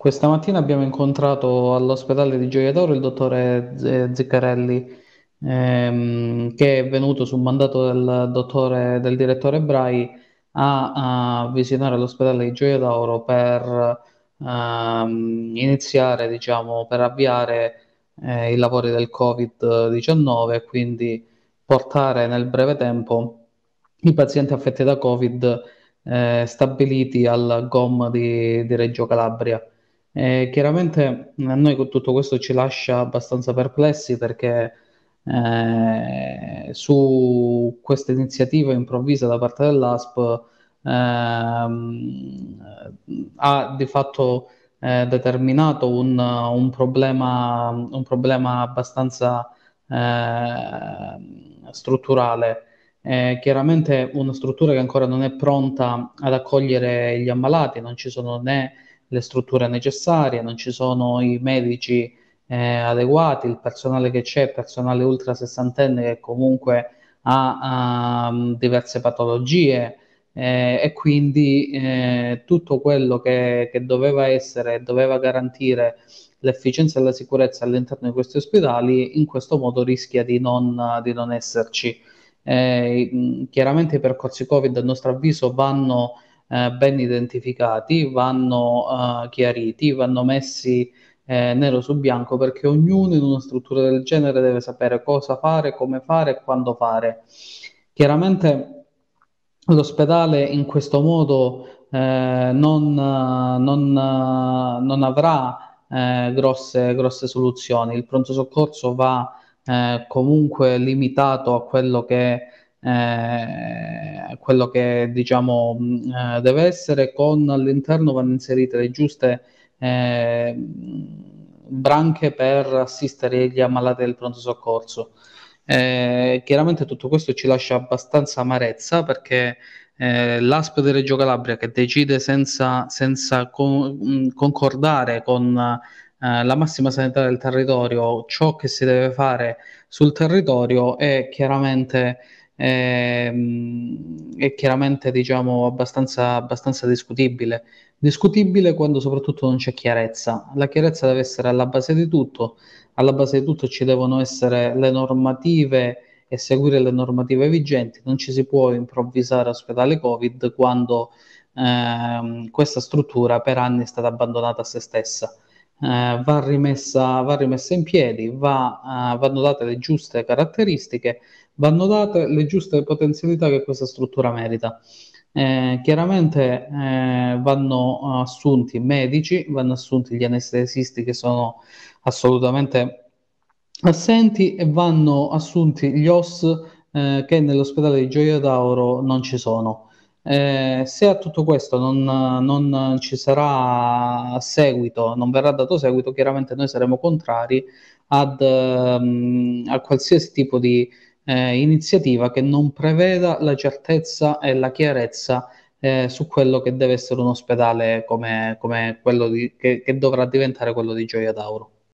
Questa mattina abbiamo incontrato all'ospedale di Gioia d'Oro il dottore Ziccarelli, ehm, che è venuto su mandato del, dottore, del direttore Brai a, a, visitare l'ospedale di Gioia d'Oro per ehm, iniziare, diciamo, per avviare eh, i lavori del Covid-19 e quindi portare nel breve tempo i pazienti affetti da Covid eh, stabiliti al GOM di, di Reggio Calabria. Eh, chiaramente a noi tutto questo ci lascia abbastanza perplessi perché eh, su questa iniziativa improvvisa da parte dell'ASP ehm, ha di fatto eh, determinato un, un, problema, un, problema, abbastanza eh, strutturale. Eh, chiaramente una struttura che ancora non è pronta ad accogliere gli ammalati, non ci sono né le strutture necessarie, non ci sono i medici eh, adeguati, il personale che c'è, personale ultra sessantenne che comunque ha, ha ehm, diverse patologie eh, e quindi eh, tutto quello che, che doveva essere, doveva garantire l'efficienza e la sicurezza all'interno di questi ospedali, in questo modo rischia di non, di non esserci. Eh, chiaramente i percorsi Covid a nostro avviso vanno eh, ben identificati, vanno eh, chiariti, vanno messi eh, nero su bianco perché ognuno in una struttura del genere deve sapere cosa fare, come fare e quando fare. Chiaramente l'ospedale in questo modo eh, non, non, non, avrà eh, grosse, grosse, soluzioni. Il pronto soccorso va eh, comunque limitato a quello che eh, quello che diciamo mh, mm, eh, deve essere, con all'interno vanno inserite le giuste eh, branche per assistere gli ammalati del pronto soccorso. Eh, chiaramente tutto questo ci lascia abbastanza amarezza perché eh, l'ASP di Reggio Calabria che decide senza, senza con, mm, concordare con eh, la massima sanità del territorio ciò che si deve fare sul territorio è chiaramente Ehm, è chiaramente diciamo, abbastanza, abbastanza discutibile. Discutibile quando soprattutto non c'è chiarezza. La chiarezza deve essere alla base di tutto, alla base di tutto ci devono essere le normative e seguire le normative vigenti, non ci si può improvvisare ospedale Covid quando ehm, questa struttura per anni è stata abbandonata a se stessa. Eh, va, rimessa, va, rimessa, in piedi, va, eh, vanno date le giuste caratteristiche vanno date le giuste potenzialità che questa struttura merita. Eh, chiaramente eh, vanno assunti i medici, vanno assunti gli anestesisti che sono assolutamente assenti e vanno assunti gli OS eh, che nell'ospedale di Gioia d'Auro non ci sono. Eh, se a tutto questo non, non, ci sarà seguito, non verrà dato seguito, chiaramente noi saremo contrari ad, um, a qualsiasi tipo di eh, iniziativa che non preveda la certezza e la chiarezza eh, su quello che deve essere un ospedale come, come quello di, che, che dovrà diventare quello di Gioia Tauro.